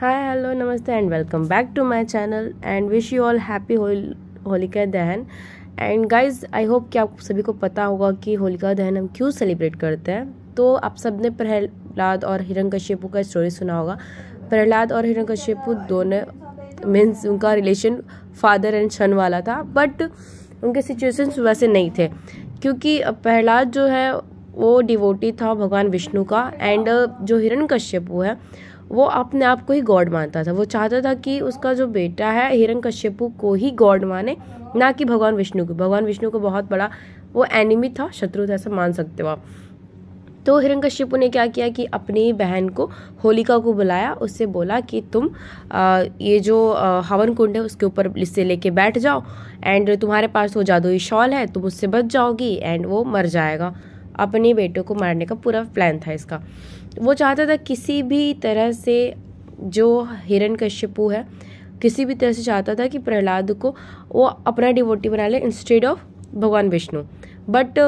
हाय hello नमस्ते and welcome back to my channel and wish you all happy Holika Dahan and guys I hope कि आप सभी को पता होगा कि होलिका दहन हम क्यों सेलिब्रेट करते हैं तो आप सब ने प्रहलाद और हिरण्यकश्यपु का स्टोरी सुना होगा प्रहलाद और कश्यपु दोनों मीन्स उनका रिलेशन फादर एंड सन वाला था बट उनके सिचुएशंस वैसे नहीं थे क्योंकि प्रहलाद जो है वो डिवोटी था भगवान विष्णु का एंड जो हिरण कश्यपु है वो अपने आप को ही गॉड मानता था वो चाहता था कि उसका जो बेटा है हिरण कश्यपु को ही गॉड माने ना कि भगवान विष्णु को भगवान विष्णु को बहुत बड़ा वो एनिमी था शत्रु था ऐसा मान सकते हो आप तो हिरण कश्यपु ने क्या किया कि अपनी बहन को होलिका को बुलाया उससे बोला कि तुम आ, ये जो आ, हवन कुंड है उसके ऊपर इससे लेके बैठ जाओ एंड तुम्हारे पास वो जादुई शॉल है तुम उससे बच जाओगी एंड वो मर जाएगा अपने बेटों को मारने का पूरा प्लान था इसका वो चाहता था किसी भी तरह से जो हिरण कश्यपु है किसी भी तरह से चाहता था कि प्रहलाद को वो अपना डिवोटी बना ले इंस्टेड ऑफ भगवान विष्णु बट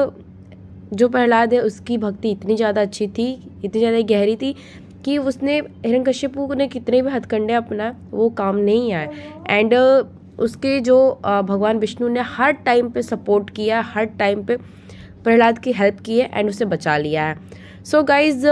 जो प्रहलाद है उसकी भक्ति इतनी ज़्यादा अच्छी थी इतनी ज़्यादा गहरी थी कि उसने हिरण कश्यपु ने कितने भी हथकंडे अपना वो काम नहीं आए एंड उसके जो भगवान विष्णु ने हर टाइम पे सपोर्ट किया हर टाइम पे प्रहलाद की हेल्प की है एंड उसे बचा लिया है सो so गाइज़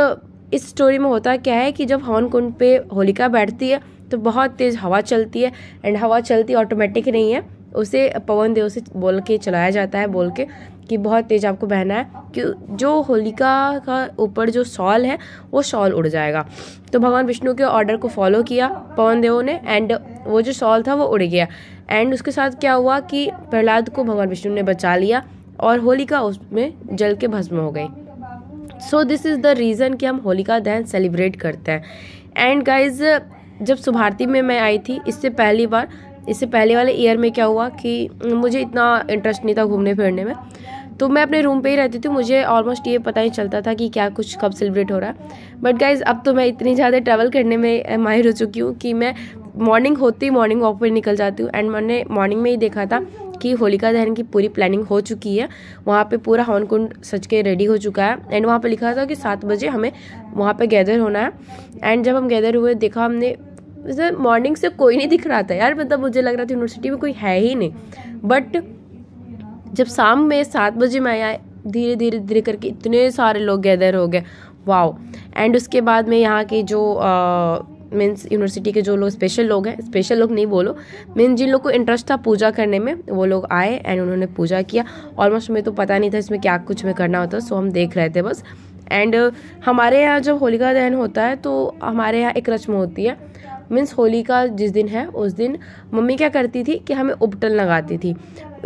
इस स्टोरी में होता क्या है कि जब हवन कुंड पे होलिका बैठती है तो बहुत तेज़ हवा चलती है एंड हवा चलती ऑटोमेटिक नहीं है उसे पवन देव से बोल के चलाया जाता है बोल के कि बहुत तेज़ आपको बहना है कि जो होलिका का ऊपर जो शॉल है वो शॉल उड़ जाएगा तो भगवान विष्णु के ऑर्डर को फॉलो किया पवन देव ने एंड वो जो शॉल था वो उड़ गया एंड उसके साथ क्या हुआ कि प्रहलाद को भगवान विष्णु ने बचा लिया और होलिका उसमें जल के भस्म हो गई so this is the reason कि हम होलिका दहन सेलिब्रेट करते हैं एंड गाइज जब सुभारती में मैं आई थी इससे पहली बार इससे पहले वाले ईयर में क्या हुआ कि मुझे इतना इंटरेस्ट नहीं था घूमने फिरने में तो मैं अपने रूम पे ही रहती थी मुझे ऑलमोस्ट ये पता ही चलता था कि क्या कुछ कब सेलिब्रेट हो रहा है बट गाइज अब तो मैं इतनी ज़्यादा ट्रैवल करने में माहिर हो चुकी हूँ कि मैं मॉर्निंग होती ही मॉर्निंग वॉक पर निकल जाती हूँ एंड मैंने मॉर्निंग में ही देखा था की होलिका दहन की पूरी प्लानिंग हो चुकी है वहाँ पे पूरा हवन कुंड सच के रेडी हो चुका है एंड वहाँ पे लिखा था कि सात बजे हमें वहाँ पे गैदर होना है एंड जब हम गैदर हुए देखा हमने जैसे मॉर्निंग से कोई नहीं दिख रहा था यार मतलब मुझे लग रहा था यूनिवर्सिटी में कोई है ही नहीं बट जब शाम में सात बजे मैं आया धीरे धीरे धीरे करके इतने सारे लोग गैदर हो गए वाओ एंड उसके बाद में यहाँ के जो आ, मीन्स यूनिवर्सिटी के जो लोग स्पेशल लोग हैं स्पेशल लोग नहीं बोलो मीन्स जिन लोग को इंटरेस्ट था पूजा करने में वो लोग आए एंड उन्होंने पूजा किया ऑलमोस्ट हमें तो पता नहीं था इसमें क्या कुछ में करना होता सो हम देख रहे थे बस एंड हमारे यहाँ जब होलिका दहन होता है तो हमारे यहाँ एक रस्म होती है मीन्स होली का जिस दिन है उस दिन मम्मी क्या करती थी कि हमें उपटन लगाती थी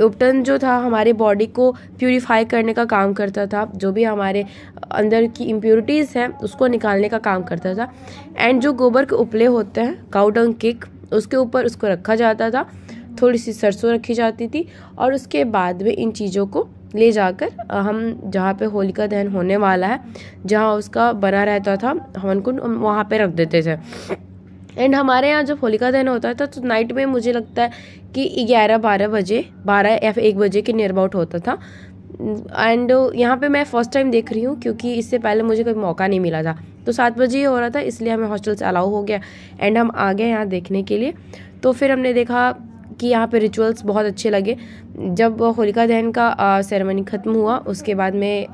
उपटन जो था हमारे बॉडी को प्यूरीफाई करने का काम करता था जो भी हमारे अंदर की इम्प्योरिटीज़ हैं उसको निकालने का काम करता था एंड जो गोबर के उपले होते हैं काउडंग किक उसके ऊपर उसको रखा जाता था थोड़ी सी सरसों रखी जाती थी और उसके बाद में इन चीज़ों को ले जाकर हम जहाँ पे होलिका दहन होने वाला है जहाँ उसका बना रहता था हम उनको वहाँ पे रख देते थे एंड हमारे यहाँ जब होलिका दहन होता है तो नाइट में मुझे लगता है कि ग्यारह बारह बजे बारह या एक बजे के नियर अबाउट होता था एंड यहाँ पे मैं फर्स्ट टाइम देख रही हूँ क्योंकि इससे पहले मुझे कोई मौका नहीं मिला था तो सात बजे ही हो रहा था इसलिए हमें हॉस्टल से अलाउ हो गया एंड हम आ गए यहाँ देखने के लिए तो फिर हमने देखा कि यहाँ पे रिचुअल्स बहुत अच्छे लगे जब होलिका दहन का सेरेमनी ख़त्म हुआ उसके बाद में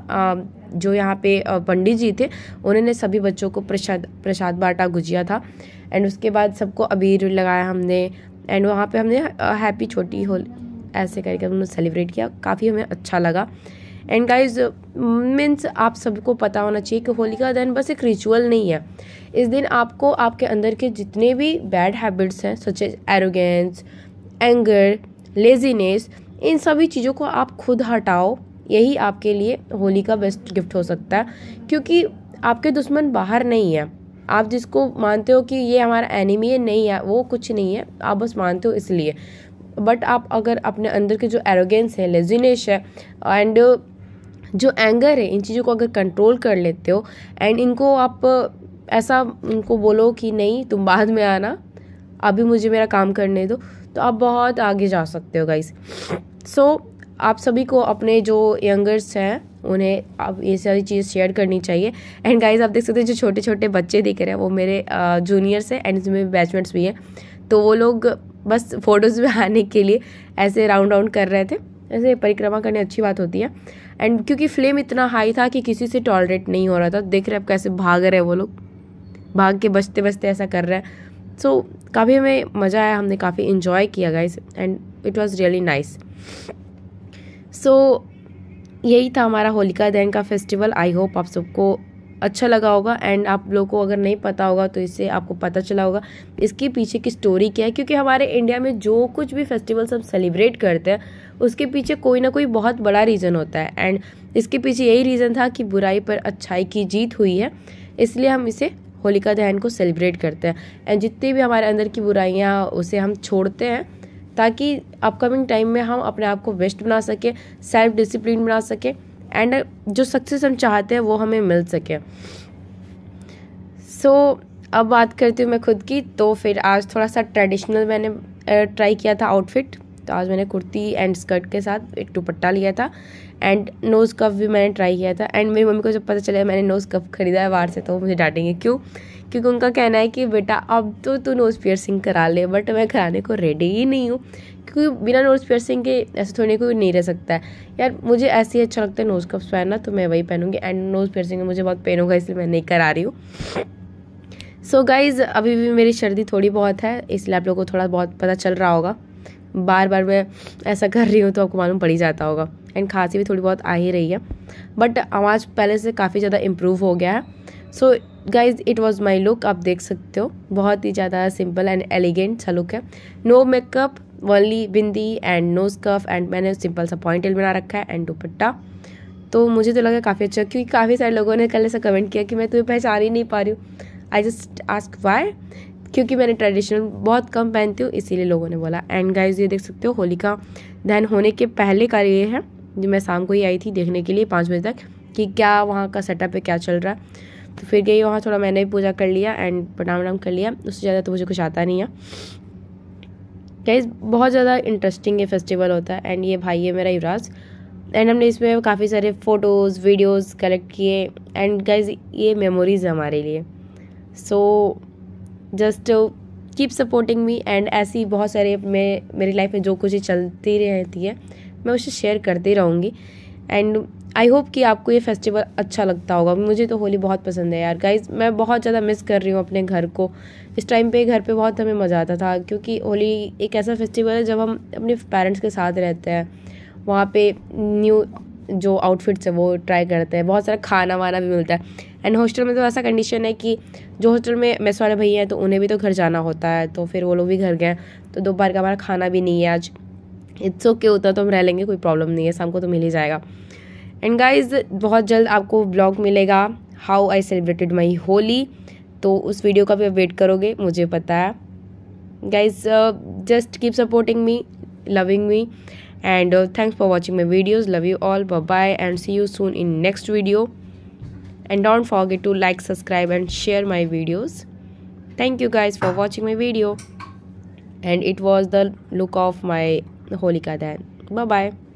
जो यहाँ पे पंडित जी थे उन्होंने सभी बच्चों को प्रसाद प्रसाद बांटा गुजिया था एंड उसके बाद सबको अबीर लगाया हमने एंड वहाँ पे हमने हैप्पी छोटी होल ऐसे करके हमने सेलिब्रेट किया काफ़ी हमें अच्छा लगा एंड गाइज मीन्स आप सबको पता होना चाहिए कि होली का दिन बस एक रिचुअल नहीं है इस दिन आपको आपके अंदर के जितने भी बैड हैबिट्स हैं such as arrogance anger laziness इन सभी चीज़ों को आप खुद हटाओ यही आपके लिए होली का बेस्ट गिफ्ट हो सकता है क्योंकि आपके दुश्मन बाहर नहीं है आप जिसको मानते हो कि ये हमारा एनिमी है नहीं है वो कुछ नहीं है आप बस मानते हो इसलिए बट आप अगर अपने अंदर के जो एरोगेंस है लेजिनेश है एंड जो एंगर है इन चीज़ों को अगर कंट्रोल कर लेते हो एंड इनको आप ऐसा उनको बोलो कि नहीं तुम बाद में आना अभी मुझे मेरा काम करने दो तो आप बहुत आगे जा सकते हो गाइस सो so, आप सभी को अपने जो यंगर्स हैं उन्हें आप ये सारी चीज़ शेयर करनी चाहिए एंड गाइज आप देख सकते हैं जो छोटे छोटे बच्चे दिख रहे हैं वो मेरे जूनियर्स हैं एंड इसमें बैचमेंट्स भी हैं तो वो लोग बस फ़ोटोज़ में आने के लिए ऐसे राउंड राउंड कर रहे थे ऐसे परिक्रमा करने अच्छी बात होती है एंड क्योंकि फ्लेम इतना हाई था कि किसी से टॉलरेट नहीं हो रहा था देख रहे आप कैसे भाग रहे हैं वो लोग भाग के बचते बचते ऐसा कर रहे हैं सो so, काफ़ी हमें मज़ा आया हमने काफ़ी इन्जॉय किया guys and it was really nice so so, यही था हमारा होलिका दहन का फेस्टिवल आई होप आप सबको अच्छा लगा होगा एंड आप लोगों को अगर नहीं पता होगा तो इससे आपको पता चला होगा इसके पीछे की स्टोरी क्या है क्योंकि हमारे इंडिया में जो कुछ भी फेस्टिवल्स हम सेलिब्रेट करते हैं उसके पीछे कोई ना कोई बहुत बड़ा रीज़न होता है एंड इसके पीछे यही रीज़न था कि बुराई पर अच्छाई की जीत हुई है इसलिए हम इसे होलिका दहन को सेलिब्रेट करते हैं एंड जितनी भी हमारे अंदर की बुराइयाँ उसे हम छोड़ते हैं ताकि अपकमिंग टाइम में हम अपने आप को बेस्ट बना सकें सेल्फ डिसिप्लिन बना सकें एंड जो सक्सेस हम चाहते हैं वो हमें मिल सके सो so, अब बात करती हूँ मैं खुद की तो फिर आज थोड़ा सा ट्रेडिशनल मैंने ट्राई किया था आउटफिट तो आज मैंने कुर्ती एंड स्कर्ट के साथ एक दुपट्टा लिया था एंड नोज़ कफ भी मैंने ट्राई किया था एंड मेरी मम्मी को जब पता चला मैंने नोज़ कफ खरीदा है बाहर से तो मुझे डांटेंगे क्यों क्योंकि उनका कहना है कि बेटा अब तो तू नोज़ पियर्सिंग करा ले बट मैं कराने को रेडी ही नहीं हूँ क्योंकि बिना नोज़ पियर्सिंग के ऐसे थोड़ी कोई नहीं रह सकता है यार मुझे ऐसे ही अच्छा लगता है नोज़ कप्स पहनना तो मैं वही पहनूंगी एंड नोज़ पियर्सिंग में मुझे बहुत पेन होगा इसलिए मैं नहीं करा रही हूँ सो so गाइज़ अभी भी मेरी सर्दी थोड़ी बहुत है इसलिए आप लोगों को थोड़ा बहुत पता चल रहा होगा बार बार मैं ऐसा कर रही हूँ तो आपको मालूम पड़ ही जाता होगा एंड खांसी भी थोड़ी बहुत आ ही रही है बट आवाज़ पहले से काफ़ी ज़्यादा इम्प्रूव हो गया है so so, guys it was my look आप देख सकते हो बहुत ही ज़्यादा सिंपल एंड एलिगेंट सा लुक है no makeup only bindi and no scarf and मैंने सिंपल सा पॉइंटेल बना रखा है एंड दुपट्टा तो मुझे तो लगा काफ़ी अच्छा क्योंकि काफ़ी सारे लोगों ने कल ऐसा कमेंट किया कि मैं तुम्हें पहचान ही नहीं पा रही हूँ आई जस्ट आस्क वाई क्योंकि मैंने ट्रेडिशनल बहुत कम पहनती हूँ इसीलिए लोगों ने बोला एंड गाइज ये देख सकते हो होली का दहन होने के पहले का ये है जो मैं शाम को ही आई थी देखने के लिए पाँच बजे तक कि क्या वहाँ का सेटअप है क्या चल रहा है तो फिर गई वहाँ थोड़ा मैंने भी पूजा कर लिया एंड प्रणाम वणाम कर लिया उससे ज़्यादा तो मुझे कुछ आता नहीं है गाइज बहुत ज़्यादा इंटरेस्टिंग ये फेस्टिवल होता है एंड ये भाई है मेरा युवराज एंड हमने इसमें काफ़ी सारे फ़ोटोज़ वीडियोज़ कलेक्ट किए एंड गाइज ये मेमोरीज़ है हमारे लिए so just keep supporting me and ऐसी बहुत सारे मैं मेरी लाइफ में जो कुछ चलती रहती है मैं उसे शेयर करती रहूँगी एंड आई होप कि आपको ये फेस्टिवल अच्छा लगता होगा मुझे तो होली बहुत पसंद है यार गाइज मैं बहुत ज़्यादा मिस कर रही हूँ अपने घर को इस टाइम पे घर पे बहुत हमें मज़ा आता था क्योंकि होली एक ऐसा फेस्टिवल है जब हम अपने पेरेंट्स के साथ रहते हैं वहाँ पे न्यू जो आउटफिट्स है वो ट्राई करते हैं बहुत सारा खाना वाना भी मिलता है एंड हॉस्टल में तो ऐसा कंडीशन है कि जो हॉस्टल में मेस वाले भैया हैं तो उन्हें भी तो घर जाना होता है तो फिर वो लोग भी घर गए तो दोपहर का हमारा खाना भी नहीं है आज इट्स ओके उतना तो हम रह लेंगे कोई प्रॉब्लम नहीं है शाम को तो मिल ही जाएगा एंड गाइज बहुत जल्द आपको ब्लॉग मिलेगा how I celebrated my Holi तो उस वीडियो का भी आप वेट करोगे मुझे पता है guys just keep supporting me loving me and thanks for watching my videos love you all bye and see you soon in next video and don't forget to like subscribe and share my videos thank you guys for watching my video and it was the look of my Holy ka din. Bye-bye!